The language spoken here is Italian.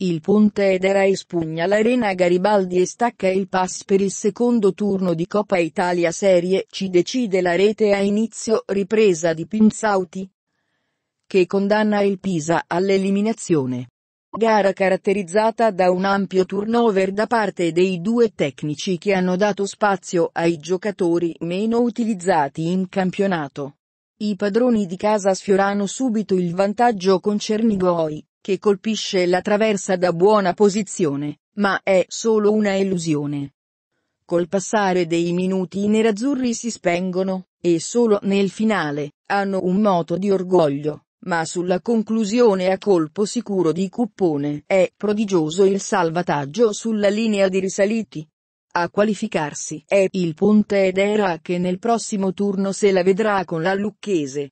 Il Ponte Edera espugna l'Arena Garibaldi e stacca il pass per il secondo turno di Coppa Italia Serie C decide la rete a inizio ripresa di Pinzauti che condanna il Pisa all'eliminazione. Gara caratterizzata da un ampio turnover da parte dei due tecnici che hanno dato spazio ai giocatori meno utilizzati in campionato. I padroni di casa sfiorano subito il vantaggio con Cernigoi, che colpisce la traversa da buona posizione, ma è solo una illusione. Col passare dei minuti i nerazzurri si spengono, e solo nel finale, hanno un moto di orgoglio, ma sulla conclusione a colpo sicuro di cuppone è prodigioso il salvataggio sulla linea di risaliti. A qualificarsi è il Ponte ed Era che nel prossimo turno se la vedrà con la Lucchese.